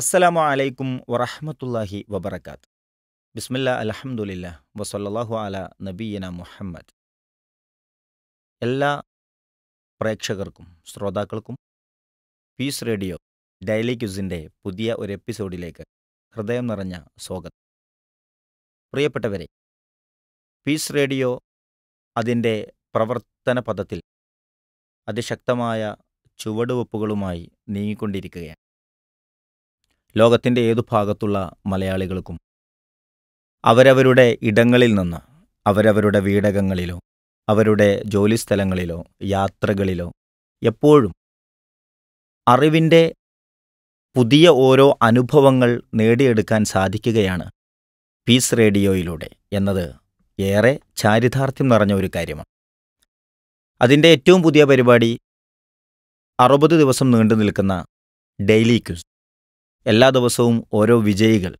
അസ്സലാമു അലൈക്കും വറഹമത്തല്ലാഹി വബർക്കാത്ത് ബിസ്മില്ല അലഹമുല്ല വസല്ലാഹു അല നബീന മുഹമ്മദ് എല്ലാ പ്രേക്ഷകർക്കും ശ്രോതാക്കൾക്കും പീസ് റേഡിയോ ഡെയിലി ക്യൂസിൻ്റെ പുതിയ ഒരു എപ്പിസോഡിലേക്ക് ഹൃദയം നിറഞ്ഞ സ്വാഗതം പ്രിയപ്പെട്ടവരെ പീസ് റേഡിയോ അതിൻ്റെ പ്രവർത്തന പദത്തിൽ അതിശക്തമായ ചുവടുവെപ്പുകളുമായി നീങ്ങിക്കൊണ്ടിരിക്കുകയാണ് ലോകത്തിൻ്റെ ഏതു ഭാഗത്തുള്ള മലയാളികൾക്കും അവരവരുടെ ഇടങ്ങളിൽ നിന്ന് അവരവരുടെ വീടകങ്ങളിലോ അവരുടെ ജോലിസ്ഥലങ്ങളിലോ യാത്രകളിലോ എപ്പോഴും അറിവിൻ്റെ പുതിയ ഓരോ അനുഭവങ്ങൾ നേടിയെടുക്കാൻ സാധിക്കുകയാണ് പീസ് റേഡിയോയിലൂടെ എന്നത് ഏറെ ചാരിതാർത്ഥ്യം നിറഞ്ഞ ഒരു കാര്യമാണ് അതിൻ്റെ ഏറ്റവും പുതിയ പരിപാടി അറുപത് ദിവസം നീണ്ടു നിൽക്കുന്ന ഡെയിലി ക്യൂസ് എല്ലാ ദിവസവും ഓരോ വിജയികൾ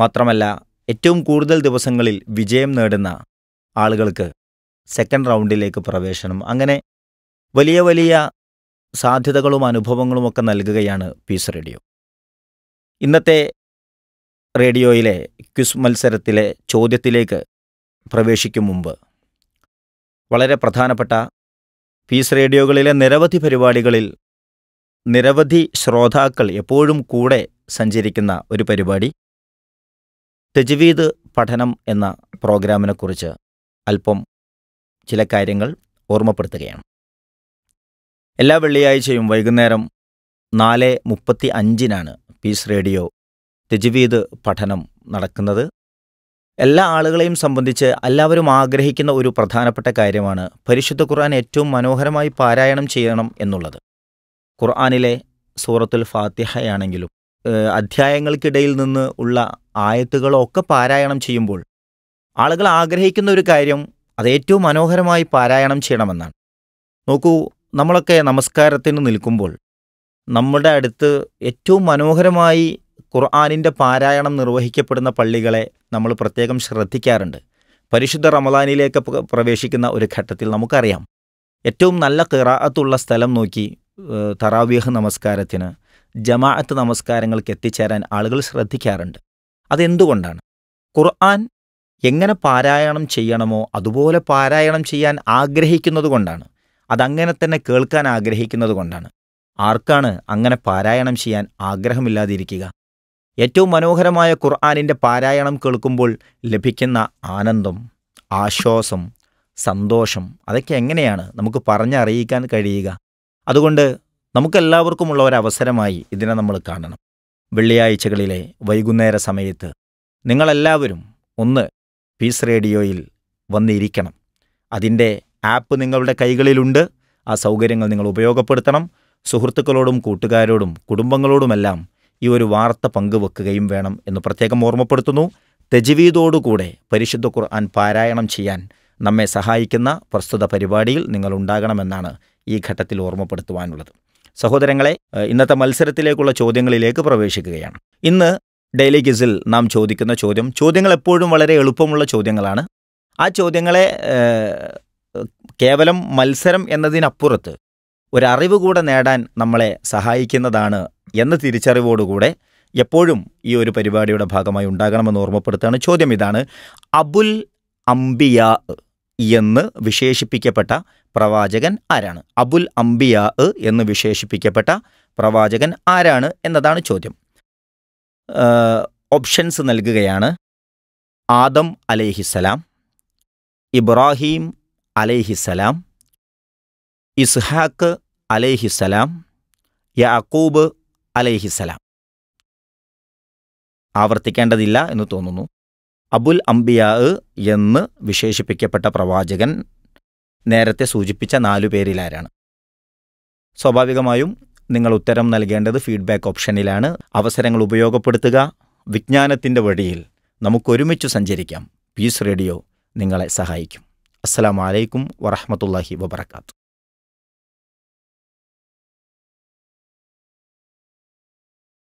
മാത്രമല്ല ഏറ്റവും കൂടുതൽ ദിവസങ്ങളിൽ വിജയം നേടുന്ന ആളുകൾക്ക് സെക്കൻഡ് റൗണ്ടിലേക്ക് പ്രവേശനം അങ്ങനെ വലിയ വലിയ സാധ്യതകളും അനുഭവങ്ങളും ഒക്കെ നൽകുകയാണ് പീസ് റേഡിയോ ഇന്നത്തെ റേഡിയോയിലെ ക്വിസ് മത്സരത്തിലെ ചോദ്യത്തിലേക്ക് പ്രവേശിക്കും മുമ്പ് വളരെ പ്രധാനപ്പെട്ട പീസ് റേഡിയോകളിലെ നിരവധി പരിപാടികളിൽ നിരവധി ശ്രോതാക്കൾ എപ്പോഴും കൂടെ സഞ്ചരിക്കുന്ന ഒരു പരിപാടി തെജ്വീദ് പഠനം എന്ന പ്രോഗ്രാമിനെക്കുറിച്ച് അല്പം ചില കാര്യങ്ങൾ ഓർമ്മപ്പെടുത്തുകയാണ് എല്ലാ വെള്ളിയാഴ്ചയും വൈകുന്നേരം നാല് മുപ്പത്തി അഞ്ചിനാണ് പീസ് റേഡിയോ തെജ്വീദ് പഠനം നടക്കുന്നത് എല്ലാ ആളുകളെയും സംബന്ധിച്ച് എല്ലാവരും ആഗ്രഹിക്കുന്ന ഒരു പ്രധാനപ്പെട്ട കാര്യമാണ് പരിശുദ്ധ ഖുർആൻ ഏറ്റവും മനോഹരമായി പാരായണം ചെയ്യണം എന്നുള്ളത് ഖുർആാനിലെ സൂറത്തുൽ ഫാത്തിഹയാണെങ്കിലും അധ്യായങ്ങൾക്കിടയിൽ നിന്ന് ഉള്ള ആയത്തുകളൊക്കെ പാരായണം ചെയ്യുമ്പോൾ ആളുകൾ ആഗ്രഹിക്കുന്ന ഒരു കാര്യം അത് ഏറ്റവും മനോഹരമായി പാരായണം ചെയ്യണമെന്നാണ് നോക്കൂ നമ്മളൊക്കെ നമസ്കാരത്തിന് നിൽക്കുമ്പോൾ നമ്മുടെ അടുത്ത് ഏറ്റവും മനോഹരമായി ഖുർആാനിൻ്റെ പാരായണം നിർവഹിക്കപ്പെടുന്ന പള്ളികളെ നമ്മൾ പ്രത്യേകം ശ്രദ്ധിക്കാറുണ്ട് പരിശുദ്ധ റമദാനിലേക്ക് പ്രവേശിക്കുന്ന ഒരു ഘട്ടത്തിൽ നമുക്കറിയാം ഏറ്റവും നല്ല കിറാത്തുള്ള സ്ഥലം നോക്കി തറാവീഹ് നമസ്കാരത്തിന് ജമാഅത്ത് നമസ്കാരങ്ങൾക്ക് എത്തിച്ചേരാൻ ആളുകൾ ശ്രദ്ധിക്കാറുണ്ട് അതെന്തുകൊണ്ടാണ് ഖുർആൻ എങ്ങനെ പാരായണം ചെയ്യണമോ അതുപോലെ പാരായണം ചെയ്യാൻ ആഗ്രഹിക്കുന്നത് കൊണ്ടാണ് അതങ്ങനെ തന്നെ കേൾക്കാൻ ആഗ്രഹിക്കുന്നത് കൊണ്ടാണ് ആർക്കാണ് അങ്ങനെ പാരായണം ചെയ്യാൻ ആഗ്രഹമില്ലാതിരിക്കുക ഏറ്റവും മനോഹരമായ ഖുർആാനിൻ്റെ പാരായണം കേൾക്കുമ്പോൾ ലഭിക്കുന്ന ആനന്ദം ആശ്വാസം സന്തോഷം അതൊക്കെ എങ്ങനെയാണ് നമുക്ക് പറഞ്ഞറിയിക്കാൻ കഴിയുക അതുകൊണ്ട് നമുക്കെല്ലാവർക്കുമുള്ള ഒരവസരമായി ഇതിനെ നമ്മൾ കാണണം വെള്ളിയാഴ്ചകളിലെ വൈകുന്നേര സമയത്ത് നിങ്ങളെല്ലാവരും ഒന്ന് പീസ് റേഡിയോയിൽ വന്നിരിക്കണം അതിൻ്റെ ആപ്പ് നിങ്ങളുടെ കൈകളിലുണ്ട് ആ സൗകര്യങ്ങൾ നിങ്ങൾ ഉപയോഗപ്പെടുത്തണം സുഹൃത്തുക്കളോടും കൂട്ടുകാരോടും കുടുംബങ്ങളോടുമെല്ലാം ഈ ഒരു വാർത്ത പങ്കുവെക്കുകയും വേണം എന്ന് പ്രത്യേകം ഓർമ്മപ്പെടുത്തുന്നു തെജിവീതോടുകൂടെ പരിശുദ്ധ ഖുർആൻ പാരായണം ചെയ്യാൻ നമ്മെ സഹായിക്കുന്ന പ്രസ്തുത പരിപാടിയിൽ നിങ്ങൾ ഉണ്ടാകണമെന്നാണ് ഈ ഘട്ടത്തിൽ ഓർമ്മപ്പെടുത്തുവാനുള്ളത് സഹോദരങ്ങളെ ഇന്നത്തെ മത്സരത്തിലേക്കുള്ള ചോദ്യങ്ങളിലേക്ക് പ്രവേശിക്കുകയാണ് ഇന്ന് ഡെയിലി ഗിസിൽ നാം ചോദിക്കുന്ന ചോദ്യം ചോദ്യങ്ങൾ എപ്പോഴും വളരെ എളുപ്പമുള്ള ചോദ്യങ്ങളാണ് ആ ചോദ്യങ്ങളെ കേവലം മത്സരം എന്നതിനപ്പുറത്ത് ഒരറിവ് കൂടെ നേടാൻ നമ്മളെ സഹായിക്കുന്നതാണ് എന്ന തിരിച്ചറിവോടുകൂടെ എപ്പോഴും ഈ ഒരു പരിപാടിയുടെ ഭാഗമായി ഉണ്ടാകണമെന്ന് ഓർമ്മപ്പെടുത്തുകയാണ് ചോദ്യം ഇതാണ് അബുൽ അംബിയാ എന്ന് വിശേഷിപ്പിക്കപ്പെട്ട പ്രവാചകൻ ആരാണ് അബുൽ അംബിയാ എന്ന് വിശേഷിപ്പിക്കപ്പെട്ട പ്രവാചകൻ ആരാണ് എന്നതാണ് ചോദ്യം ഓപ്ഷൻസ് നൽകുകയാണ് ആദം അലൈഹിസലാം ഇബ്രാഹിം അലൈഹിസലാം ഇസ്ഹാക്ക് അലൈഹിസലാം യാക്കൂബ് അലൈഹിസലാം ആവർത്തിക്കേണ്ടതില്ല എന്ന് തോന്നുന്നു അബുൽ അംബിയാ എന്ന് വിശേഷിപ്പിക്കപ്പെട്ട പ്രവാചകൻ നേരത്തെ സൂചിപ്പിച്ച നാലു പേരിലാരാണ് സ്വാഭാവികമായും നിങ്ങൾ ഉത്തരം നൽകേണ്ടത് ഫീഡ്ബാക്ക് ഓപ്ഷനിലാണ് അവസരങ്ങൾ ഉപയോഗപ്പെടുത്തുക വിജ്ഞാനത്തിൻ്റെ വഴിയിൽ നമുക്കൊരുമിച്ചു സഞ്ചരിക്കാം പീസ് റേഡിയോ നിങ്ങളെ സഹായിക്കും അസ്സാം വലൈക്കും വറഹമത്തല്ലാഹി വബർക്കാത്തു